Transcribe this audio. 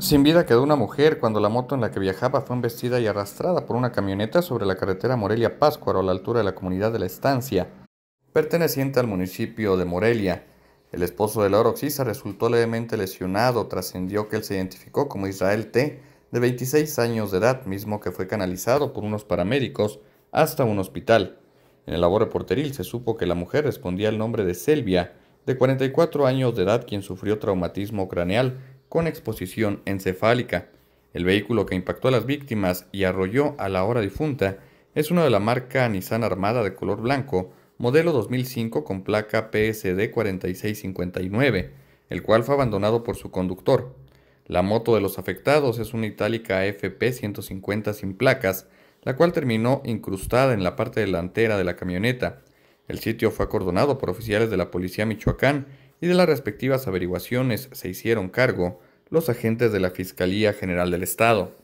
Sin vida quedó una mujer cuando la moto en la que viajaba fue embestida y arrastrada por una camioneta sobre la carretera Morelia-Páscuaro a la altura de la comunidad de La Estancia, perteneciente al municipio de Morelia. El esposo de la Oroxisa resultó levemente lesionado, trascendió que él se identificó como Israel T., de 26 años de edad, mismo que fue canalizado por unos paramédicos hasta un hospital. En el labor reporteril se supo que la mujer respondía al nombre de Selvia, de 44 años de edad, quien sufrió traumatismo craneal con exposición encefálica. El vehículo que impactó a las víctimas y arrolló a la hora difunta es uno de la marca Nissan Armada de color blanco, modelo 2005 con placa PSD 4659, el cual fue abandonado por su conductor. La moto de los afectados es una itálica FP 150 sin placas, la cual terminó incrustada en la parte delantera de la camioneta. El sitio fue acordonado por oficiales de la Policía Michoacán y de las respectivas averiguaciones se hicieron cargo los agentes de la Fiscalía General del Estado.